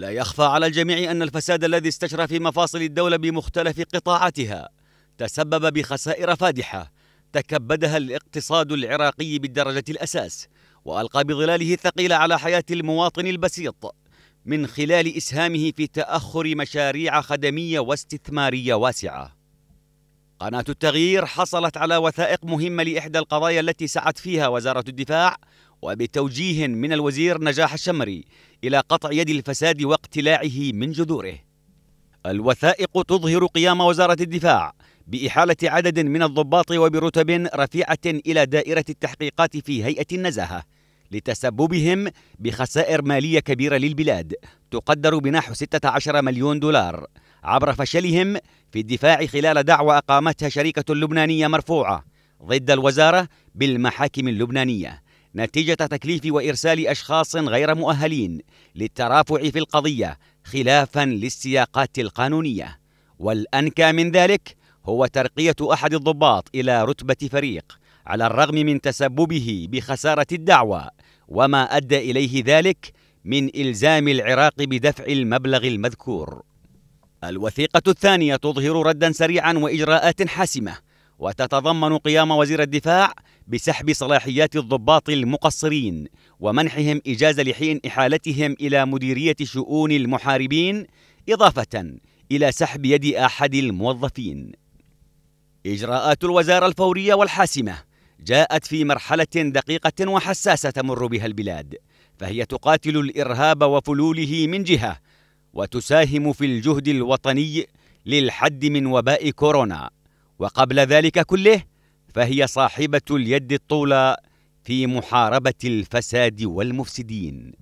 لا يخفى على الجميع أن الفساد الذي استشرى في مفاصل الدولة بمختلف قطاعاتها تسبب بخسائر فادحة تكبدها الاقتصاد العراقي بالدرجة الأساس وألقى بظلاله الثقيلة على حياة المواطن البسيط من خلال إسهامه في تأخر مشاريع خدمية واستثمارية واسعة قناة التغيير حصلت على وثائق مهمة لإحدى القضايا التي سعت فيها وزارة الدفاع وبتوجيه من الوزير نجاح الشمري إلى قطع يد الفساد واقتلاعه من جذوره الوثائق تظهر قيام وزارة الدفاع بإحالة عدد من الضباط وبرتب رفيعة إلى دائرة التحقيقات في هيئة النزاهة لتسببهم بخسائر مالية كبيرة للبلاد تقدر بنحو 16 مليون دولار عبر فشلهم في الدفاع خلال دعوى أقامتها شركة لبنانية مرفوعة ضد الوزارة بالمحاكم اللبنانية نتيجة تكليف وإرسال أشخاص غير مؤهلين للترافع في القضية خلافا للسياقات القانونية والأنكى من ذلك هو ترقية أحد الضباط إلى رتبة فريق على الرغم من تسببه بخسارة الدعوى وما أدى إليه ذلك من إلزام العراق بدفع المبلغ المذكور الوثيقة الثانية تظهر ردا سريعا وإجراءات حاسمة وتتضمن قيام وزير الدفاع بسحب صلاحيات الضباط المقصرين ومنحهم إجازة لحين إحالتهم إلى مديرية شؤون المحاربين إضافة إلى سحب يد أحد الموظفين. إجراءات الوزارة الفورية والحاسمة جاءت في مرحلة دقيقة وحساسة تمر بها البلاد، فهي تقاتل الإرهاب وفلوله من جهة، وتساهم في الجهد الوطني للحد من وباء كورونا، وقبل ذلك كله فهي صاحبة اليد الطولى في محاربة الفساد والمفسدين